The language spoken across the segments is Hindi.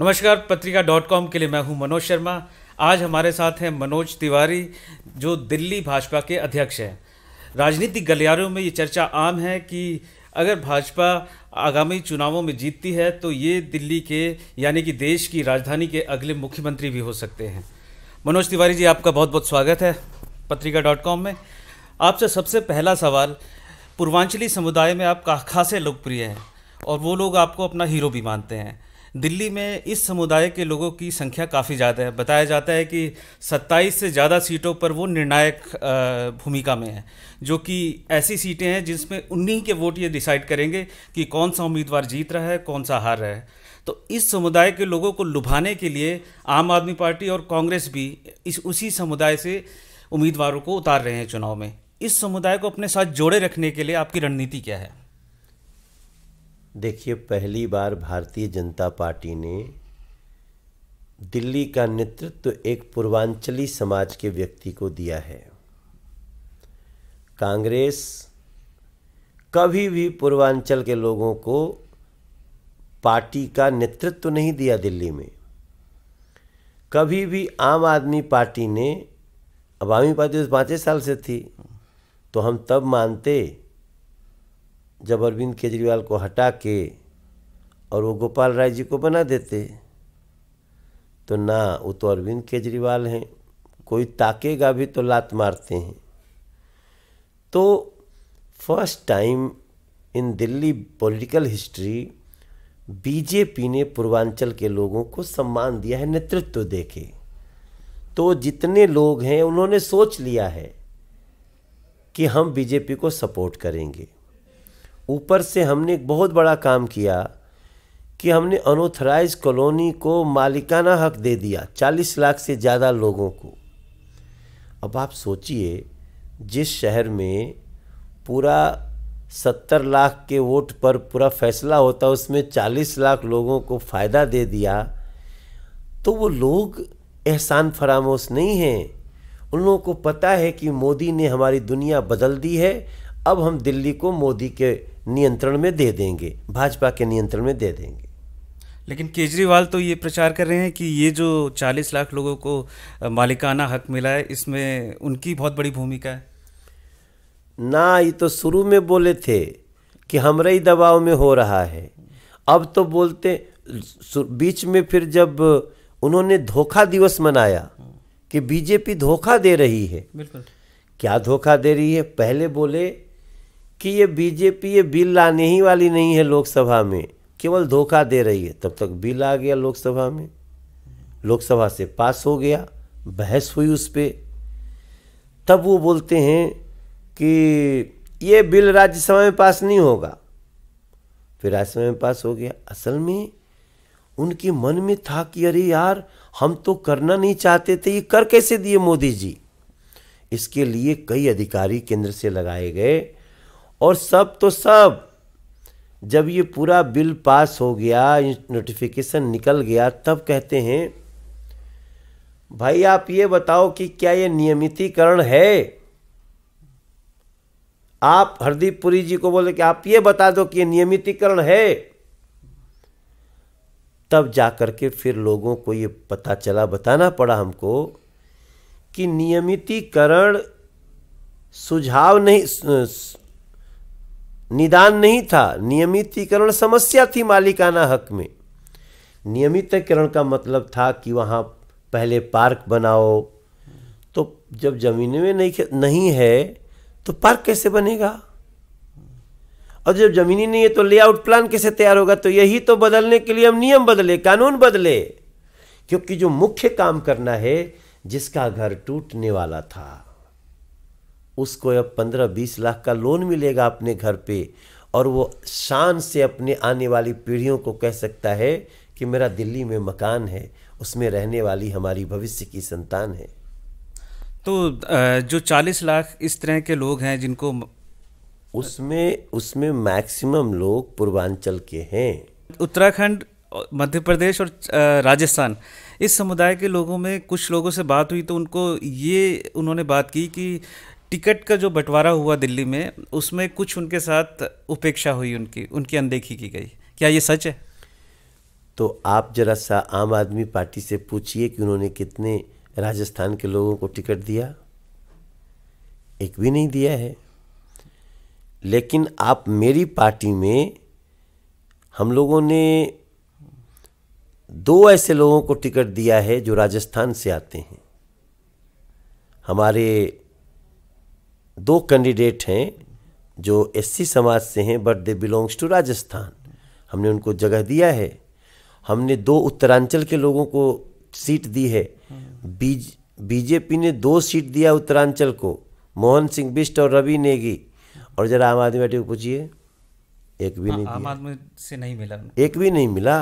नमस्कार पत्रिका डॉट कॉम के लिए मैं हूं मनोज शर्मा आज हमारे साथ हैं मनोज तिवारी जो दिल्ली भाजपा के अध्यक्ष हैं राजनीतिक गलियारों में ये चर्चा आम है कि अगर भाजपा आगामी चुनावों में जीतती है तो ये दिल्ली के यानी कि देश की राजधानी के अगले मुख्यमंत्री भी हो सकते हैं मनोज तिवारी जी आपका बहुत बहुत स्वागत है पत्रिका डॉट कॉम में आपसे सबसे पहला सवाल पूर्वांचली समुदाय में आप खासे लोकप्रिय हैं और वो लोग आपको अपना हीरो भी मानते हैं दिल्ली में इस समुदाय के लोगों की संख्या काफ़ी ज़्यादा है बताया जाता है कि 27 से ज़्यादा सीटों पर वो निर्णायक भूमिका में है जो कि ऐसी सीटें हैं जिसमें उन्हीं के वोट ये डिसाइड करेंगे कि कौन सा उम्मीदवार जीत रहा है कौन सा हार रहा है तो इस समुदाय के लोगों को लुभाने के लिए आम आदमी पार्टी और कांग्रेस भी इस उसी समुदाय से उम्मीदवारों को उतार रहे हैं चुनाव में इस समुदाय को अपने साथ जोड़े रखने के लिए आपकी रणनीति क्या है देखिए पहली बार भारतीय जनता पार्टी ने दिल्ली का नेतृत्व तो एक पूर्वांचली समाज के व्यक्ति को दिया है कांग्रेस कभी भी पूर्वांचल के लोगों को पार्टी का नेतृत्व तो नहीं दिया दिल्ली में कभी भी आम आदमी पार्टी ने अब पार्टी तो पाँच साल से थी तो हम तब मानते जब अरविंद केजरीवाल को हटा के और वो गोपाल राय जी को बना देते तो ना वो तो अरविंद केजरीवाल हैं कोई ताकेगा भी तो लात मारते हैं तो first time in Delhi political history BJP ने पूर्वांचल के लोगों को सम्मान दिया है नेतृत्व देखे तो जितने लोग हैं उन्होंने सोच लिया है कि हम बीजेपी को सपोर्ट करेंगे ऊपर से हमने एक बहुत बड़ा काम किया कि हमने अनोथराइज कॉलोनी को मालिकाना हक दे दिया 40 लाख से ज़्यादा लोगों को अब आप सोचिए जिस शहर में पूरा सत्तर लाख के वोट पर पूरा फैसला होता उसमें चालीस लाख लोगों को फ़ायदा दे दिया तो वो लोग एहसान फरामोश नहीं हैं उन लोगों को पता है कि मोदी ने हमारी दुनिया बदल दी है अब हम दिल्ली को मोदी के नियंत्रण में दे देंगे भाजपा के नियंत्रण में दे देंगे लेकिन केजरीवाल तो ये प्रचार कर रहे हैं कि ये जो 40 लाख लोगों को मालिकाना हक मिला है इसमें उनकी बहुत बड़ी भूमिका है ना ये तो शुरू में बोले थे कि हमारे ही दबाव में हो रहा है अब तो बोलते बीच में फिर जब उन्होंने धोखा दिवस मनाया कि बीजेपी धोखा दे रही है बिल्कुल क्या धोखा दे रही है पहले बोले कि ये बीजेपी ये बिल लाने ही वाली नहीं है लोकसभा में केवल धोखा दे रही है तब तक बिल आ गया लोकसभा में लोकसभा से पास हो गया बहस हुई उस पर तब वो बोलते हैं कि ये बिल राज्यसभा में पास नहीं होगा फिर राज्यसभा में पास हो गया असल में उनके मन में था कि अरे यार हम तो करना नहीं चाहते थे ये कर कैसे दिए मोदी जी इसके लिए कई अधिकारी केंद्र से लगाए गए और सब तो सब जब ये पूरा बिल पास हो गया नोटिफिकेशन निकल गया तब कहते हैं भाई आप ये बताओ कि क्या ये नियमितीकरण है आप हरदीप पुरी जी को बोले कि आप ये बता दो कि ये नियमितीकरण है तब जा कर के फिर लोगों को ये पता चला बताना पड़ा हमको कि नियमितीकरण सुझाव नहीं निदान नहीं था नियमितीकरण समस्या थी मालिकाना हक में नियमितीकरण का मतलब था कि वहाँ पहले पार्क बनाओ तो जब ज़मीन में नहीं नहीं है तो पार्क कैसे बनेगा और जब ज़मीन ही नहीं है तो लेआउट प्लान कैसे तैयार होगा तो यही तो बदलने के लिए हम नियम बदले कानून बदले क्योंकि जो मुख्य काम करना है जिसका घर टूटने वाला था उसको अब पंद्रह बीस लाख का लोन मिलेगा अपने घर पे और वो शान से अपने आने वाली पीढ़ियों को कह सकता है कि मेरा दिल्ली में मकान है उसमें रहने वाली हमारी भविष्य की संतान है तो जो चालीस लाख इस तरह के लोग हैं जिनको उसमें उसमें मैक्सिमम लोग पूर्वांचल के हैं उत्तराखंड मध्य प्रदेश और राजस्थान इस समुदाय के लोगों में कुछ लोगों से बात हुई तो उनको ये उन्होंने बात की कि टिकट का जो बंटवारा हुआ दिल्ली में उसमें कुछ उनके साथ उपेक्षा हुई उनकी उनकी अनदेखी की गई क्या ये सच है तो आप जरा सा आम आदमी पार्टी से पूछिए कि उन्होंने कितने राजस्थान के लोगों को टिकट दिया एक भी नहीं दिया है लेकिन आप मेरी पार्टी में हम लोगों ने दो ऐसे लोगों को टिकट दिया है जो राजस्थान से आते हैं हमारे दो कैंडिडेट हैं जो एससी समाज से हैं but they belongs to Rajasthan हमने उनको जगह दिया है हमने दो उत्तरांचल के लोगों को सीट दी है बीज बीजेपी ने दो सीट दिया उत्तरांचल को मोहन सिंह बिष्ट और रवि नेगी और जरा आम आदमी पार्टी को पूछिए एक भी हाँ, नहीं आम आदमी से नहीं मिला एक भी नहीं मिला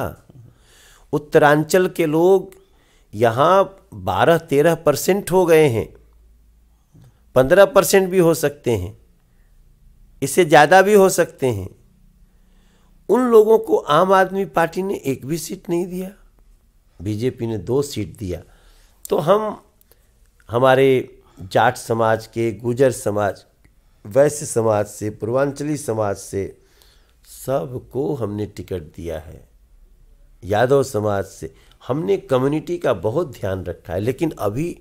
उत्तरांचल के लोग यहाँ बारह तेरह परसेंट हो गए हैं पंद्रह परसेंट भी हो सकते हैं इससे ज़्यादा भी हो सकते हैं उन लोगों को आम आदमी पार्टी ने एक भी सीट नहीं दिया बीजेपी ने दो सीट दिया तो हम हमारे जाट समाज के गुजर समाज वैश्य समाज से पूर्वांचली समाज से सबको हमने टिकट दिया है यादव समाज से हमने कम्युनिटी का बहुत ध्यान रखा है लेकिन अभी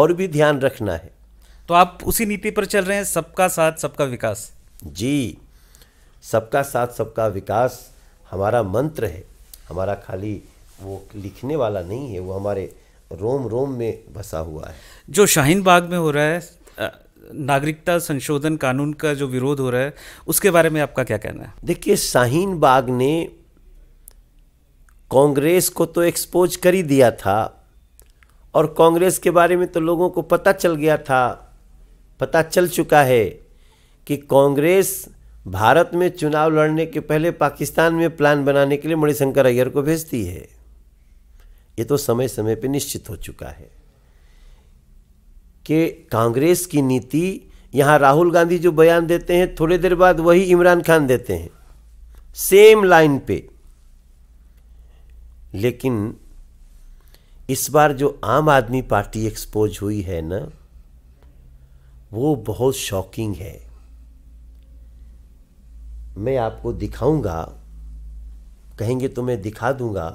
और भी ध्यान रखना है तो आप उसी नीति पर चल रहे हैं सबका साथ सबका विकास जी सबका साथ सबका विकास हमारा मंत्र है हमारा खाली वो लिखने वाला नहीं है वो हमारे रोम रोम में बसा हुआ है जो शाहीन बाग में हो रहा है नागरिकता संशोधन कानून का जो विरोध हो रहा है उसके बारे में आपका क्या कहना है देखिए शाहीन बाग ने कांग्रेस को तो एक्सपोज कर ही दिया था और कांग्रेस के बारे में तो लोगों को पता चल गया था पता चल चुका है कि कांग्रेस भारत में चुनाव लड़ने के पहले पाकिस्तान में प्लान बनाने के लिए मणिशंकर अय्यर को भेजती है ये तो समय समय पर निश्चित हो चुका है कि कांग्रेस की नीति यहाँ राहुल गांधी जो बयान देते हैं थोड़ी देर बाद वही इमरान खान देते हैं सेम लाइन पे लेकिन इस बार जो आम आदमी पार्टी एक्सपोज हुई है ना वो बहुत शॉकिंग है मैं आपको दिखाऊंगा कहेंगे तो मैं दिखा दूंगा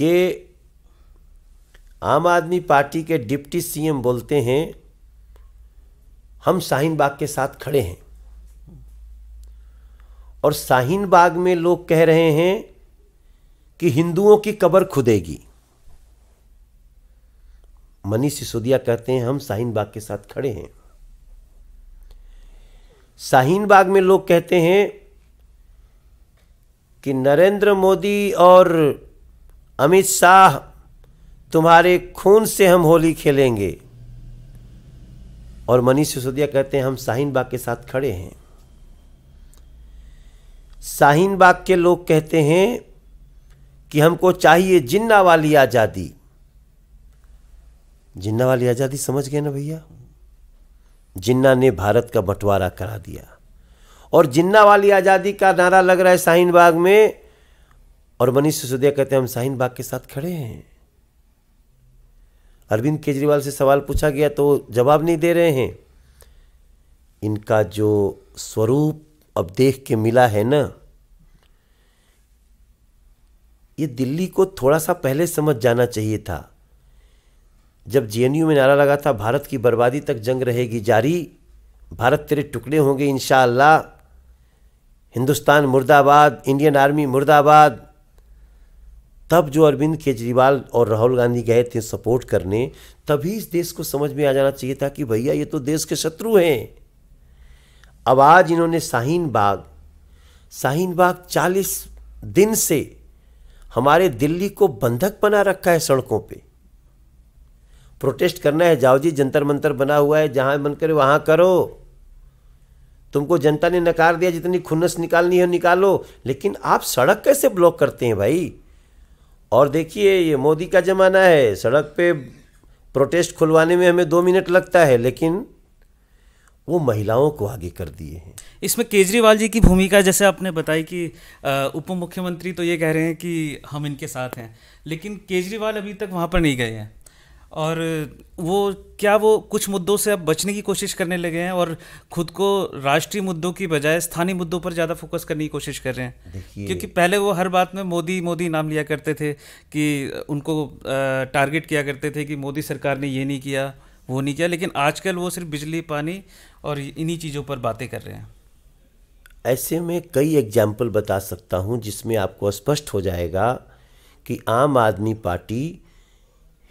कि आम आदमी पार्टी के डिप्टी सीएम बोलते हैं हम शाहीन बाग के साथ खड़े हैं और शाहीन बाग में लोग कह रहे हैं कि हिंदुओं की कब्र खुदेगी मनीष सिसोदिया कहते हैं हम शाहीन बाग के साथ खड़े हैं शाहीन बाग में लोग कहते हैं कि नरेंद्र मोदी और अमित शाह तुम्हारे खून से हम होली खेलेंगे और मनीष सिसोदिया कहते हैं हम शाहीन बाग के साथ खड़े हैं शाहीन बाग के लोग कहते हैं कि हमको चाहिए जिन्ना वाली आज़ादी जिन्ना वाली आज़ादी समझ गए ना भैया जिन्ना ने भारत का बंटवारा करा दिया और जिन्ना वाली आज़ादी का नारा लग रहा है शाहीन बाग में और मनीष सिसोदिया कहते हैं हम शाहीन बाग के साथ खड़े हैं अरविंद केजरीवाल से सवाल पूछा गया तो जवाब नहीं दे रहे हैं इनका जो स्वरूप अब देख के मिला है ना ये दिल्ली को थोड़ा सा पहले समझ जाना चाहिए था जब जेएनयू में नारा लगा था भारत की बर्बादी तक जंग रहेगी जारी भारत तेरे टुकड़े होंगे इन हिंदुस्तान मुर्दाबाद इंडियन आर्मी मुर्दाबाद तब जो अरविंद केजरीवाल और राहुल गांधी गए थे सपोर्ट करने तभी इस देश को समझ में आ जाना चाहिए था कि भैया ये तो देश के शत्रु हैं अब आज इन्होंने शाहीन बाग शाहीन बाग चालीस दिन से हमारे दिल्ली को बंधक बना रखा है सड़कों पे प्रोटेस्ट करना है जाओ जी जंतर मंतर बना हुआ है जहाँ मन करे वहाँ करो तुमको जनता ने नकार दिया जितनी खुन्नस निकालनी है निकालो लेकिन आप सड़क कैसे ब्लॉक करते हैं भाई और देखिए ये मोदी का ज़माना है सड़क पे प्रोटेस्ट खुलवाने में हमें दो मिनट लगता है लेकिन वो महिलाओं को आगे कर दिए हैं इसमें केजरीवाल जी की भूमिका जैसे आपने बताई कि उप मुख्यमंत्री तो ये कह रहे हैं कि हम इनके साथ हैं लेकिन केजरीवाल अभी तक वहाँ पर नहीं गए हैं और वो क्या वो कुछ मुद्दों से अब बचने की कोशिश करने लगे हैं और खुद को राष्ट्रीय मुद्दों की बजाय स्थानीय मुद्दों पर ज़्यादा फोकस करने की कोशिश कर रहे हैं क्योंकि पहले वो हर बात में मोदी मोदी नाम लिया करते थे कि उनको टारगेट किया करते थे कि मोदी सरकार ने ये नहीं किया वो नहीं किया लेकिन आजकल वो सिर्फ बिजली पानी और इन्हीं चीज़ों पर बातें कर रहे हैं ऐसे में कई एग्जाम्पल बता सकता हूँ जिसमें आपको स्पष्ट हो जाएगा कि आम आदमी पार्टी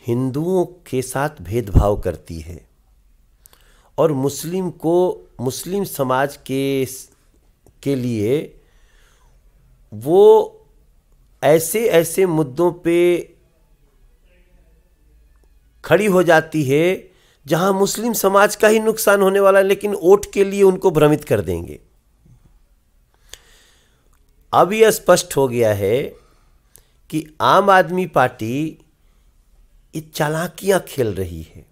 हिंदुओं के साथ भेदभाव करती है और मुस्लिम को मुस्लिम समाज के के लिए वो ऐसे ऐसे मुद्दों पे खड़ी हो जाती है जहां मुस्लिम समाज का ही नुकसान होने वाला है लेकिन वोट के लिए उनको भ्रमित कर देंगे अब यह स्पष्ट हो गया है कि आम आदमी पार्टी ये चालाकियां खेल रही है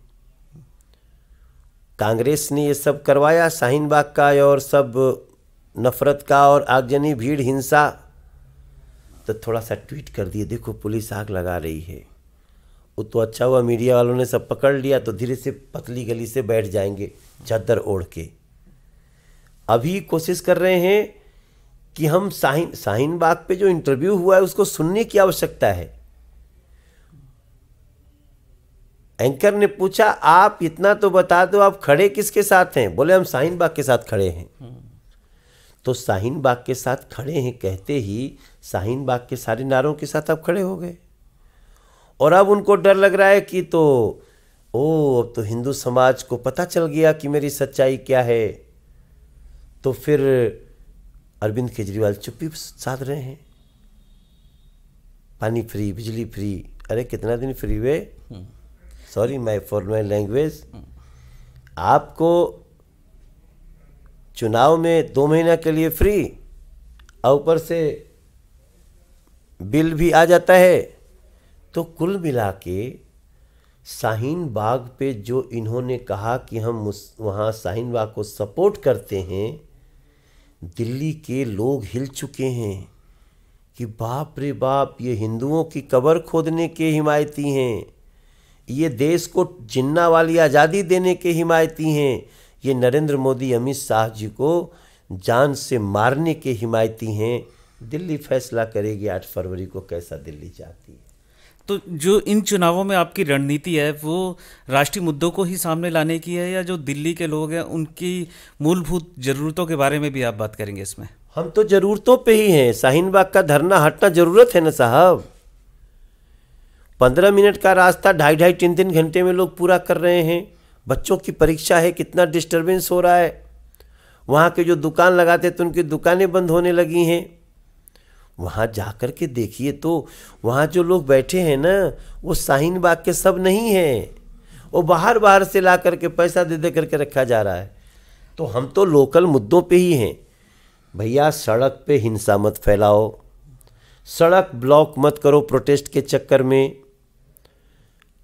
कांग्रेस ने ये सब करवाया शाहीन बाग का और सब नफरत का और आगजनी भीड़ हिंसा तो थोड़ा सा ट्वीट कर दिए देखो पुलिस आग लगा रही है वो तो अच्छा हुआ मीडिया वालों ने सब पकड़ लिया तो धीरे से पतली गली से बैठ जाएंगे चादर ओढ़ के अभी कोशिश कर रहे हैं कि हम शाहीन शाहीन बाग पे जो इंटरव्यू हुआ है उसको सुनने की आवश्यकता है एंकर ने पूछा आप इतना तो बता दो आप खड़े किसके साथ हैं बोले हम शाहीन बाग के साथ खड़े हैं तो शाहीन बाग के साथ खड़े हैं कहते ही शाहीन बाग के सारे नारों के साथ आप खड़े हो गए और अब उनको डर लग रहा है कि तो ओ अब तो हिंदू समाज को पता चल गया कि मेरी सच्चाई क्या है तो फिर अरविंद केजरीवाल चुप्पी साध रहे हैं पानी फ्री बिजली फ्री अरे कितना दिन फ्री हुए sorry my for my language आपको चुनाव में दो महीना के लिए फ्री और ऊपर से बिल भी आ जाता है तो कुल मिला के शाहीन बाग पे जो इन्होंने कहा कि हम उस वहाँ शाहीन बाग को सपोर्ट करते हैं दिल्ली के लोग हिल चुके हैं कि बाप रे बाप ये हिंदुओं की कबर खोदने के हिमायती हैं ये देश को जिन्ना वाली आज़ादी देने के हिमायती हैं ये नरेंद्र मोदी अमित शाह जी को जान से मारने के हिमायती हैं दिल्ली फैसला करेगी आठ फरवरी को कैसा दिल्ली जाती है तो जो इन चुनावों में आपकी रणनीति है वो राष्ट्रीय मुद्दों को ही सामने लाने की है या जो दिल्ली के लोग हैं उनकी मूलभूत ज़रूरतों के बारे में भी आप बात करेंगे इसमें हम तो ज़रूरतों पे ही हैं शाहीनबाग बाग का धरना हटना ज़रूरत है ना साहब पंद्रह मिनट का रास्ता ढाई ढाई तीन तीन घंटे में लोग पूरा कर रहे हैं बच्चों की परीक्षा है कितना डिस्टर्बेंस हो रहा है वहाँ के जो दुकान लगाते थे उनकी दुकानें बंद होने लगी हैं वहाँ जा कर के देखिए तो वहाँ जो लोग बैठे हैं ना वो शाहीन बाग के सब नहीं हैं वो बाहर बाहर से ला करके पैसा दे दे करके रखा जा रहा है तो हम तो लोकल मुद्दों पे ही हैं भैया सड़क पे हिंसा मत फैलाओ सड़क ब्लॉक मत करो प्रोटेस्ट के चक्कर में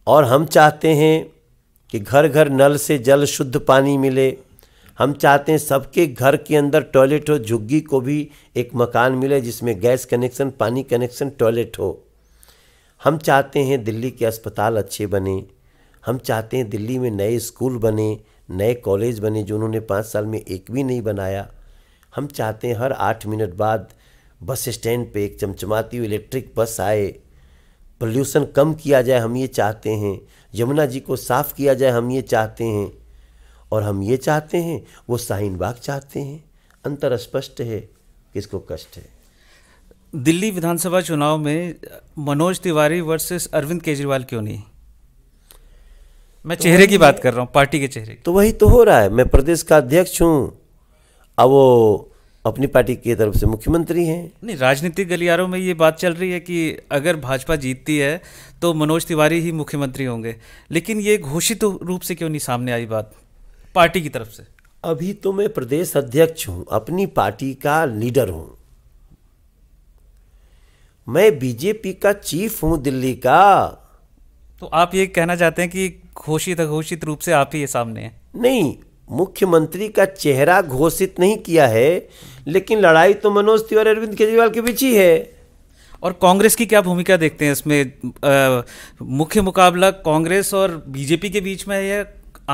और हम चाहते हैं कि घर घर नल से जल शुद्ध पानी मिले हम चाहते हैं सबके घर के अंदर टॉयलेट हो झुग्गी को भी एक मकान मिले जिसमें गैस कनेक्शन पानी कनेक्शन टॉयलेट हो हम चाहते हैं दिल्ली के अस्पताल अच्छे बने हम चाहते हैं दिल्ली में नए स्कूल बने नए कॉलेज बने जो उन्होंने पाँच साल में एक भी नहीं बनाया हम चाहते हैं हर आठ मिनट बाद बस स्टैंड पे एक चमचमाती हुई इलेक्ट्रिक बस आए पॉल्यूशन कम किया जाए हम ये चाहते हैं यमुना जी को साफ़ किया जाए हम ये चाहते हैं और हम ये चाहते हैं वो शाहीन बाग चाहते हैं अंतर स्पष्ट है किसको कष्ट है दिल्ली विधानसभा चुनाव में मनोज तिवारी वर्सेस अरविंद केजरीवाल क्यों नहीं मैं तो चेहरे की बात कर रहा हूँ पार्टी के चेहरे तो वही तो हो रहा है मैं प्रदेश का अध्यक्ष हूँ अब वो अपनी पार्टी की तरफ से मुख्यमंत्री हैं नहीं राजनीतिक गलियारों में ये बात चल रही है कि अगर भाजपा जीतती है तो मनोज तिवारी ही मुख्यमंत्री होंगे लेकिन ये घोषित रूप से क्यों नहीं सामने आई बात पार्टी की तरफ से अभी तो मैं प्रदेश अध्यक्ष हूँ अपनी पार्टी का लीडर हूँ मैं बीजेपी का चीफ हूँ दिल्ली का तो आप ये कहना चाहते हैं कि घोषित अघोषित रूप से आप ही ये सामने हैं नहीं मुख्यमंत्री का चेहरा घोषित नहीं किया है लेकिन लड़ाई तो मनोज तिवारी अरविंद केजरीवाल के बीच ही है और कांग्रेस की क्या भूमिका देखते हैं इसमें मुख्य मुकाबला कांग्रेस और बीजेपी के बीच में है या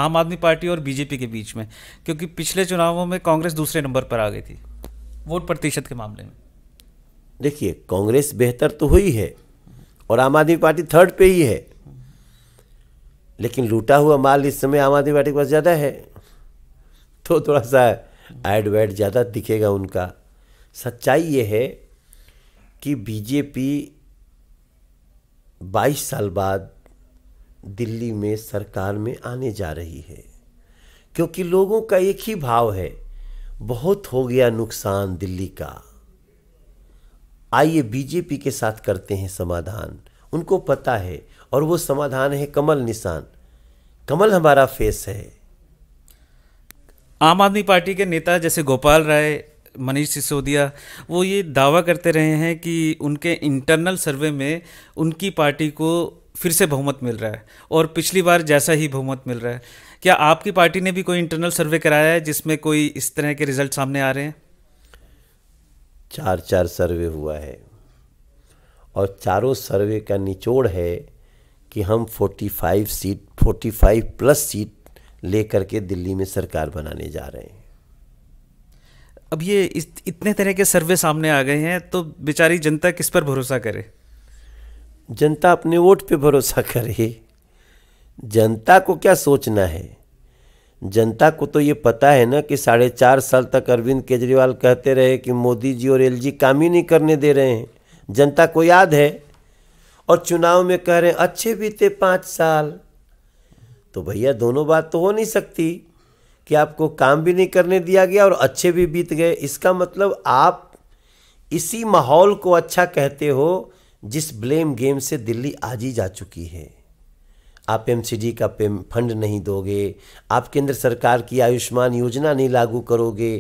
आम आदमी पार्टी और बीजेपी के बीच में क्योंकि पिछले चुनावों में कांग्रेस दूसरे नंबर पर आ गई थी वोट प्रतिशत के मामले में देखिए कांग्रेस बेहतर तो हुई है और आम आदमी पार्टी थर्ड पे ही है लेकिन लूटा हुआ माल इस समय आम आदमी पार्टी के पास ज़्यादा है तो थोड़ा सा ऐड वैड ज़्यादा दिखेगा उनका सच्चाई ये है कि बीजेपी 22 साल बाद दिल्ली में सरकार में आने जा रही है क्योंकि लोगों का एक ही भाव है बहुत हो गया नुकसान दिल्ली का आइए बीजेपी के साथ करते हैं समाधान उनको पता है और वो समाधान है कमल निशान कमल हमारा फेस है आम आदमी पार्टी के नेता जैसे गोपाल राय मनीष सिसोदिया वो ये दावा करते रहे हैं कि उनके इंटरनल सर्वे में उनकी पार्टी को फिर से बहुमत मिल रहा है और पिछली बार जैसा ही बहुमत मिल रहा है क्या आपकी पार्टी ने भी कोई इंटरनल सर्वे कराया है जिसमें कोई इस तरह के रिजल्ट सामने आ रहे हैं चार चार सर्वे हुआ है और चारों सर्वे का निचोड़ है कि हम 45 सीट 45 प्लस सीट लेकर के दिल्ली में सरकार बनाने जा रहे हैं अब ये इतने तरह के सर्वे सामने आ गए हैं तो बेचारी जनता किस पर भरोसा करे जनता अपने वोट पे भरोसा करे जनता को क्या सोचना है जनता को तो ये पता है ना कि साढ़े चार साल तक अरविंद केजरीवाल कहते रहे कि मोदी जी और एलजी काम ही नहीं करने दे रहे हैं जनता को याद है और चुनाव में कह रहे हैं अच्छे बीते पाँच साल तो भैया दोनों बात तो हो नहीं सकती कि आपको काम भी नहीं करने दिया गया और अच्छे भी बीत गए इसका मतलब आप इसी माहौल को अच्छा कहते हो जिस ब्लेम गेम से दिल्ली आज ही जा चुकी है आप एम का फंड नहीं दोगे आप केंद्र सरकार की आयुष्मान योजना नहीं लागू करोगे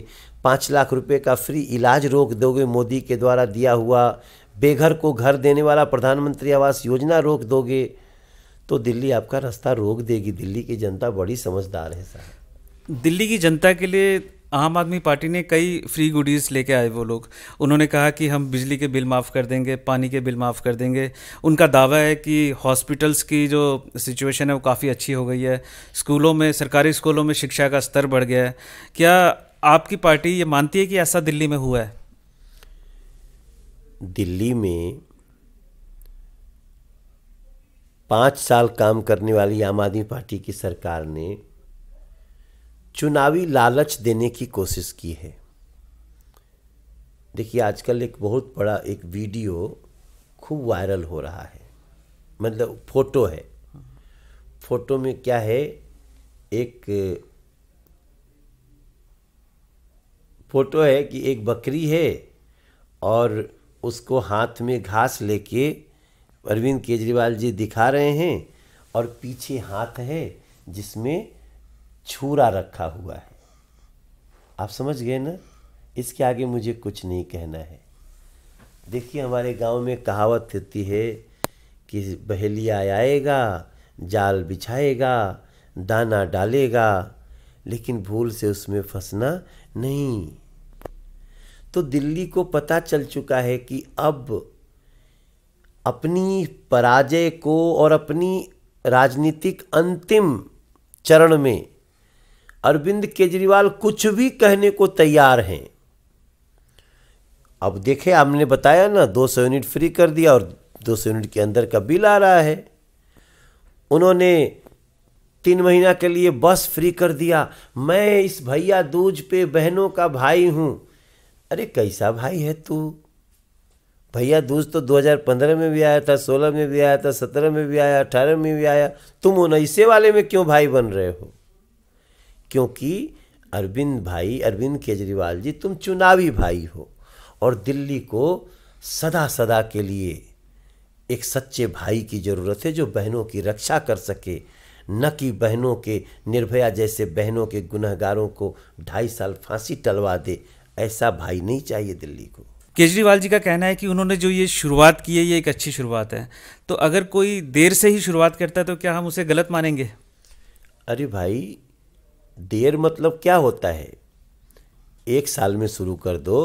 पाँच लाख रुपए का फ्री इलाज रोक दोगे मोदी के द्वारा दिया हुआ बेघर को घर देने वाला प्रधानमंत्री आवास योजना रोक दोगे तो दिल्ली आपका रास्ता रोक देगी दिल्ली की जनता बड़ी समझदार है सर दिल्ली की जनता के लिए आम आदमी पार्टी ने कई फ्री गुडीज़ लेके आए वो लोग उन्होंने कहा कि हम बिजली के बिल माफ़ कर देंगे पानी के बिल माफ़ कर देंगे उनका दावा है कि हॉस्पिटल्स की जो सिचुएशन है वो काफ़ी अच्छी हो गई है स्कूलों में सरकारी स्कूलों में शिक्षा का स्तर बढ़ गया है क्या आपकी पार्टी ये मानती है कि ऐसा दिल्ली में हुआ है दिल्ली में पाँच साल काम करने वाली आम आदमी पार्टी की सरकार ने चुनावी लालच देने की कोशिश की है देखिए आजकल एक बहुत बड़ा एक वीडियो खूब वायरल हो रहा है मतलब फोटो है फोटो में क्या है एक फोटो है कि एक बकरी है और उसको हाथ में घास लेके अरविंद केजरीवाल जी दिखा रहे हैं और पीछे हाथ है जिसमें छुरा रखा हुआ है आप समझ गए ना इसके आगे मुझे कुछ नहीं कहना है देखिए हमारे गांव में कहावत होती है कि बहेलिया आएगा जाल बिछाएगा दाना डालेगा लेकिन भूल से उसमें फंसना नहीं तो दिल्ली को पता चल चुका है कि अब अपनी पराजय को और अपनी राजनीतिक अंतिम चरण में अरविंद केजरीवाल कुछ भी कहने को तैयार हैं अब देखे हमने बताया ना 200 यूनिट फ्री कर दिया और 200 यूनिट के अंदर का बिल आ रहा है उन्होंने तीन महीना के लिए बस फ्री कर दिया मैं इस भैया दूज पे बहनों का भाई हूँ अरे कैसा भाई है तू भैया दूज तो 2015 में भी आया था 16 में भी आया था 17 में भी आया 18 में भी आया तुम उन्नीसे वाले में क्यों भाई बन रहे हो क्योंकि अरविंद भाई अरविंद केजरीवाल जी तुम चुनावी भाई हो और दिल्ली को सदा सदा के लिए एक सच्चे भाई की ज़रूरत है जो बहनों की रक्षा कर सके न कि बहनों के निर्भया जैसे बहनों के गुनहगारों को ढाई साल फांसी टलवा दे ऐसा भाई नहीं चाहिए दिल्ली को केजरीवाल जी का कहना है कि उन्होंने जो ये शुरुआत की है ये एक अच्छी शुरुआत है तो अगर कोई देर से ही शुरुआत करता है तो क्या हम उसे गलत मानेंगे अरे भाई देर मतलब क्या होता है एक साल में शुरू कर दो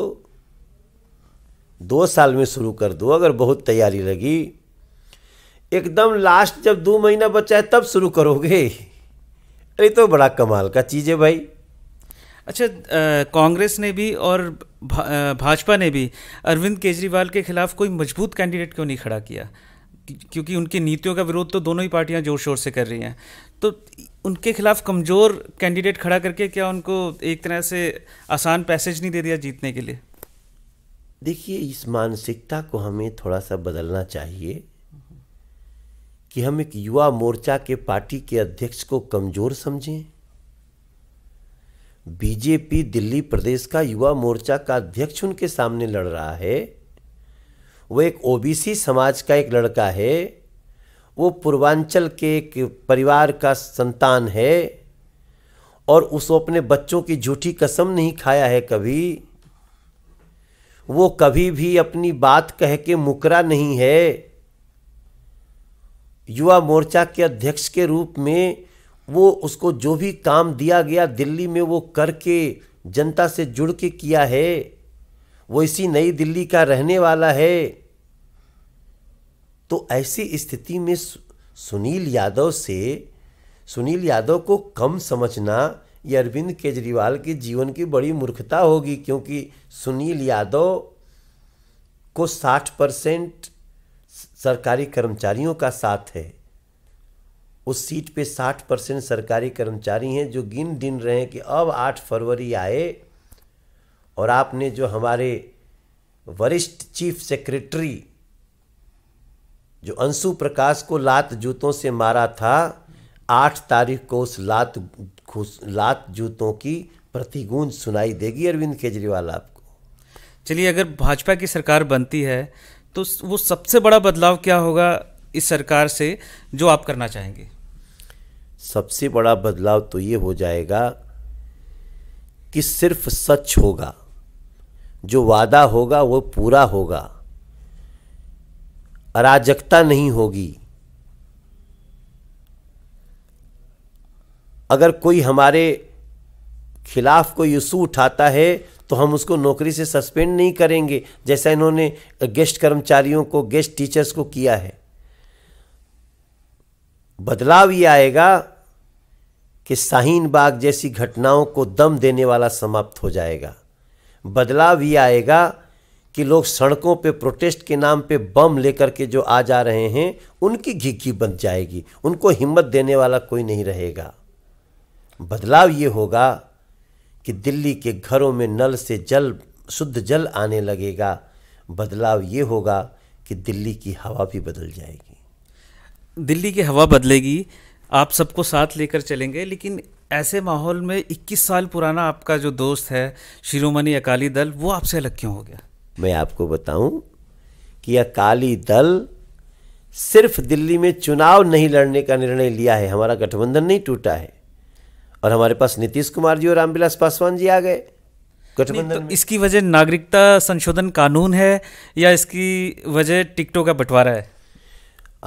दो साल में शुरू कर दो अगर बहुत तैयारी लगी एकदम लास्ट जब दो महीना बचा है तब शुरू करोगे अरे तो बड़ा कमाल का चीज़ है भाई अच्छा कांग्रेस ने भी और भा, भाजपा ने भी अरविंद केजरीवाल के खिलाफ कोई मजबूत कैंडिडेट क्यों नहीं खड़ा किया क्योंकि उनकी नीतियों का विरोध तो दोनों ही पार्टियां जोर शोर से कर रही हैं तो उनके खिलाफ कमज़ोर कैंडिडेट खड़ा करके क्या उनको एक तरह से आसान पैसेज नहीं दे दिया जीतने के लिए देखिए इस मानसिकता को हमें थोड़ा सा बदलना चाहिए कि हम एक युवा मोर्चा के पार्टी के अध्यक्ष को कमज़ोर समझें बीजेपी दिल्ली प्रदेश का युवा मोर्चा का अध्यक्ष उनके सामने लड़ रहा है वो एक ओबीसी समाज का एक लड़का है वो पूर्वांचल के एक परिवार का संतान है और उस अपने बच्चों की झूठी कसम नहीं खाया है कभी वो कभी भी अपनी बात कह के मुकरा नहीं है युवा मोर्चा के अध्यक्ष के रूप में वो उसको जो भी काम दिया गया दिल्ली में वो करके जनता से जुड़ के किया है वो इसी नई दिल्ली का रहने वाला है तो ऐसी स्थिति में सुनील यादव से सुनील यादव को कम समझना ये अरविंद केजरीवाल के जीवन की बड़ी मूर्खता होगी क्योंकि सुनील यादव को 60 परसेंट सरकारी कर्मचारियों का साथ है उस सीट पे 60 परसेंट सरकारी कर्मचारी हैं जो गिन दिन रहे हैं कि अब 8 फरवरी आए और आपने जो हमारे वरिष्ठ चीफ सेक्रेटरी जो अंशु प्रकाश को लात जूतों से मारा था आठ तारीख को उस लात लात जूतों की प्रतिगूंज सुनाई देगी अरविंद केजरीवाल आपको चलिए अगर भाजपा की सरकार बनती है तो वो सबसे बड़ा बदलाव क्या होगा इस सरकार से जो आप करना चाहेंगे सबसे बड़ा बदलाव तो ये हो जाएगा कि सिर्फ सच होगा जो वादा होगा वो पूरा होगा अराजकता नहीं होगी अगर कोई हमारे खिलाफ कोई इशू उठाता है तो हम उसको नौकरी से सस्पेंड नहीं करेंगे जैसा इन्होंने गेस्ट कर्मचारियों को गेस्ट टीचर्स को किया है बदलाव ये आएगा कि शाहीन बाग जैसी घटनाओं को दम देने वाला समाप्त हो जाएगा बदलाव ये आएगा कि लोग सड़कों पे प्रोटेस्ट के नाम पे बम लेकर के जो आ जा रहे हैं उनकी घिघी बन जाएगी उनको हिम्मत देने वाला कोई नहीं रहेगा बदलाव ये होगा कि दिल्ली के घरों में नल से जल शुद्ध जल आने लगेगा बदलाव ये होगा कि दिल्ली की हवा भी बदल जाएगी दिल्ली की हवा बदलेगी आप सबको साथ लेकर चलेंगे लेकिन ऐसे माहौल में 21 साल पुराना आपका जो दोस्त है शिरोमणि अकाली दल वो आपसे अलग क्यों हो गया मैं आपको बताऊं कि अकाली दल सिर्फ दिल्ली में चुनाव नहीं लड़ने का निर्णय लिया है हमारा गठबंधन नहीं टूटा है और हमारे पास नीतीश कुमार जी और रामविलास पासवान जी आ गए गठबंधन तो इसकी वजह नागरिकता संशोधन कानून है या इसकी वजह टिकटों का बंटवारा है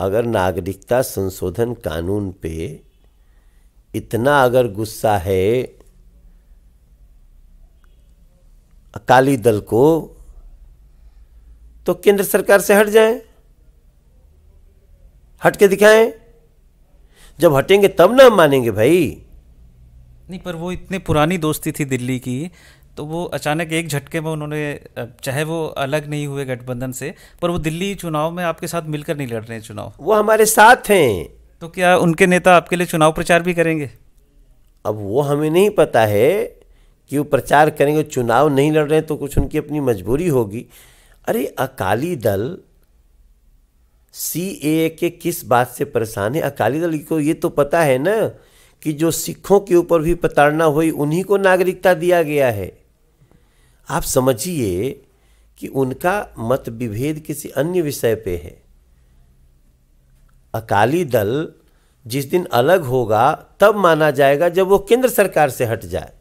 अगर नागरिकता संशोधन कानून पे इतना अगर गुस्सा है अकाली दल को तो केंद्र सरकार से हट जाएं हट के दिखाएं जब हटेंगे तब ना मानेंगे भाई नहीं पर वो इतनी पुरानी दोस्ती थी दिल्ली की तो वो अचानक एक झटके में उन्होंने चाहे वो अलग नहीं हुए गठबंधन से पर वो दिल्ली चुनाव में आपके साथ मिलकर नहीं लड़ रहे हैं चुनाव वो हमारे साथ हैं तो क्या उनके नेता आपके लिए चुनाव प्रचार भी करेंगे अब वो हमें नहीं पता है कि वो प्रचार करेंगे चुनाव नहीं लड़ रहे हैं तो कुछ उनकी अपनी मजबूरी होगी अरे अकाली दल सी ए के किस बात से परेशान है अकाली दल को ये तो पता है ना कि जो सिखों के ऊपर भी प्रताड़ना हुई उन्हीं को नागरिकता दिया गया है आप समझिए कि उनका मत विभेद किसी अन्य विषय पे है अकाली दल जिस दिन अलग होगा तब माना जाएगा जब वो केंद्र सरकार से हट जाए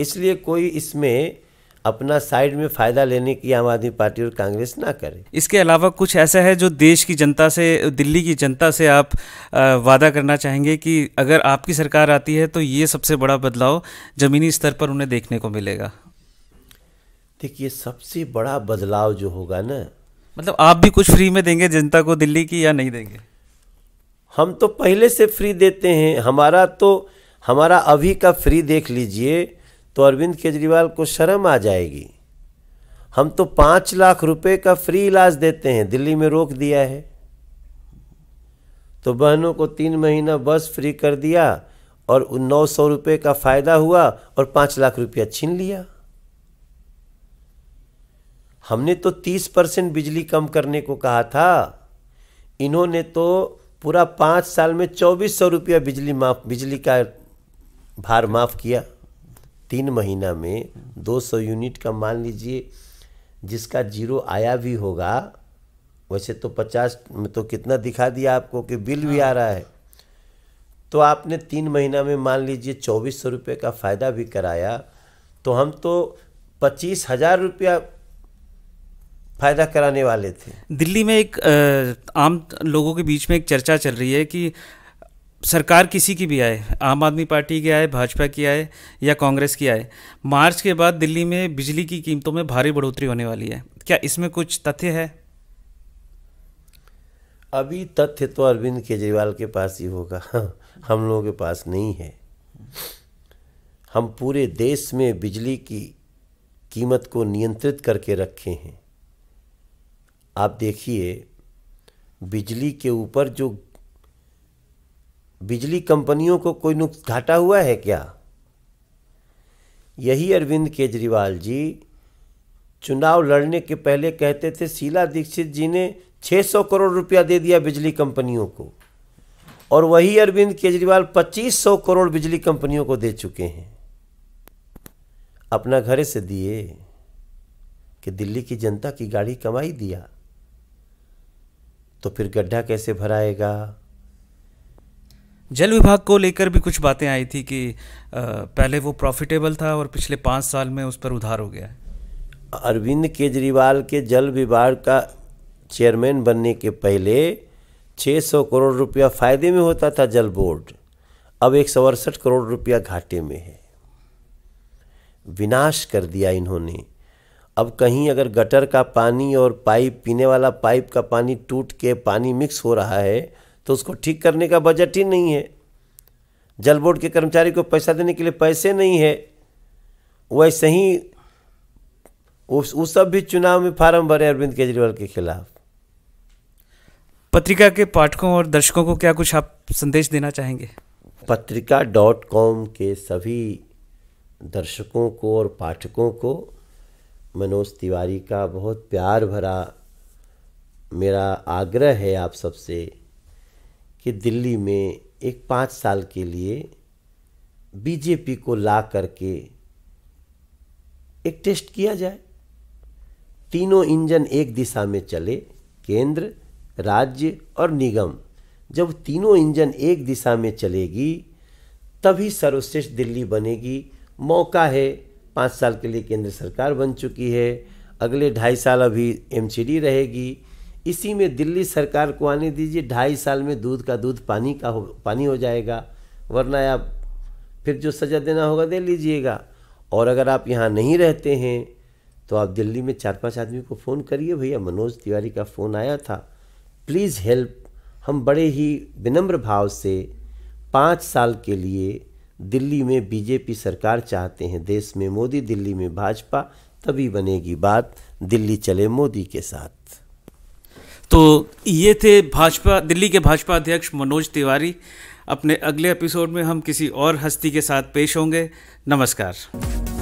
इसलिए कोई इसमें अपना साइड में फ़ायदा लेने की आम आदमी पार्टी और कांग्रेस ना करे इसके अलावा कुछ ऐसा है जो देश की जनता से दिल्ली की जनता से आप वादा करना चाहेंगे कि अगर आपकी सरकार आती है तो ये सबसे बड़ा बदलाव ज़मीनी स्तर पर उन्हें देखने को मिलेगा देखिए सबसे बड़ा बदलाव जो होगा ना मतलब आप भी कुछ फ्री में देंगे जनता को दिल्ली की या नहीं देंगे हम तो पहले से फ्री देते हैं हमारा तो हमारा अभी का फ्री देख लीजिए तो अरविंद केजरीवाल को शर्म आ जाएगी हम तो पाँच लाख रुपए का फ्री इलाज देते हैं दिल्ली में रोक दिया है तो बहनों को तीन महीना बस फ्री कर दिया और नौ सौ रुपये का फ़ायदा हुआ और पाँच लाख रुपया छीन लिया हमने तो तीस परसेंट बिजली कम करने को कहा था इन्होंने तो पूरा पाँच साल में चौबीस सौ रुपया बिजली माफ बिजली का भार माफ़ किया तीन महीना में दो सौ यूनिट का मान लीजिए जिसका जीरो आया भी होगा वैसे तो पचास में तो कितना दिखा दिया आपको कि बिल भी आ हाँ। रहा है तो आपने तीन महीना में मान लीजिए चौबीस सौ रुपये का फ़ायदा भी कराया तो हम तो पच्चीस हज़ार रुपया फायदा कराने वाले थे दिल्ली में एक आम लोगों के बीच में एक चर्चा चल रही है कि सरकार किसी की भी आए आम आदमी पार्टी की आए भाजपा की आए या कांग्रेस की आए मार्च के बाद दिल्ली में बिजली की कीमतों में भारी बढ़ोतरी होने वाली है क्या इसमें कुछ तथ्य है अभी तथ्य तो अरविंद केजरीवाल के पास ही होगा हाँ, हम लोगों के पास नहीं है हम पूरे देश में बिजली की कीमत को नियंत्रित करके रखे हैं आप देखिए बिजली के ऊपर जो बिजली कंपनियों को कोई नुक घाटा हुआ है क्या यही अरविंद केजरीवाल जी चुनाव लड़ने के पहले कहते थे शीला दीक्षित जी ने 600 करोड़ रुपया दे दिया बिजली कंपनियों को और वही अरविंद केजरीवाल 2500 करोड़ बिजली कंपनियों को दे चुके हैं अपना घर से दिए कि दिल्ली की जनता की गाड़ी कमाई दिया तो फिर गड्ढा कैसे भराएगा जल विभाग को लेकर भी कुछ बातें आई थी कि पहले वो प्रॉफिटेबल था और पिछले पाँच साल में उस पर उधार हो गया है अरविंद केजरीवाल के जल विभाग का चेयरमैन बनने के पहले 600 करोड़ रुपया फायदे में होता था जल बोर्ड अब एक सौ अड़सठ करोड़ रुपया घाटे में है विनाश कर दिया इन्होंने अब कहीं अगर गटर का पानी और पाइप पीने वाला पाइप का पानी टूट के पानी मिक्स हो रहा है तो उसको ठीक करने का बजट ही नहीं है जल बोर्ड के कर्मचारी को पैसा देने के लिए पैसे नहीं है वैसे ही उस उस सब भी चुनाव में फार्म भरे अरविंद केजरीवाल के खिलाफ पत्रिका के पाठकों और दर्शकों को क्या कुछ आप संदेश देना चाहेंगे पत्रिका डॉट कॉम के सभी दर्शकों को और पाठकों को मनोज तिवारी का बहुत प्यार भरा मेरा आग्रह है आप सबसे कि दिल्ली में एक पाँच साल के लिए बीजेपी को ला करके एक टेस्ट किया जाए तीनों इंजन एक दिशा में चले केंद्र राज्य और निगम जब तीनों इंजन एक दिशा में चलेगी तभी सर्वश्रेष्ठ दिल्ली बनेगी मौका है पाँच साल के लिए केंद्र सरकार बन चुकी है अगले ढाई साल अभी एम रहेगी इसी में दिल्ली सरकार को आने दीजिए ढाई साल में दूध का दूध पानी का हो पानी हो जाएगा वरना आप फिर जो सज़ा देना होगा दे लीजिएगा और अगर आप यहाँ नहीं रहते हैं तो आप दिल्ली में चार पांच आदमी को फ़ोन करिए भैया मनोज तिवारी का फ़ोन आया था प्लीज़ हेल्प हम बड़े ही विनम्र भाव से पाँच साल के लिए दिल्ली में बीजेपी सरकार चाहते हैं देश में मोदी दिल्ली में भाजपा तभी बनेगी बात दिल्ली चले मोदी के साथ तो ये थे भाजपा दिल्ली के भाजपा अध्यक्ष मनोज तिवारी अपने अगले एपिसोड में हम किसी और हस्ती के साथ पेश होंगे नमस्कार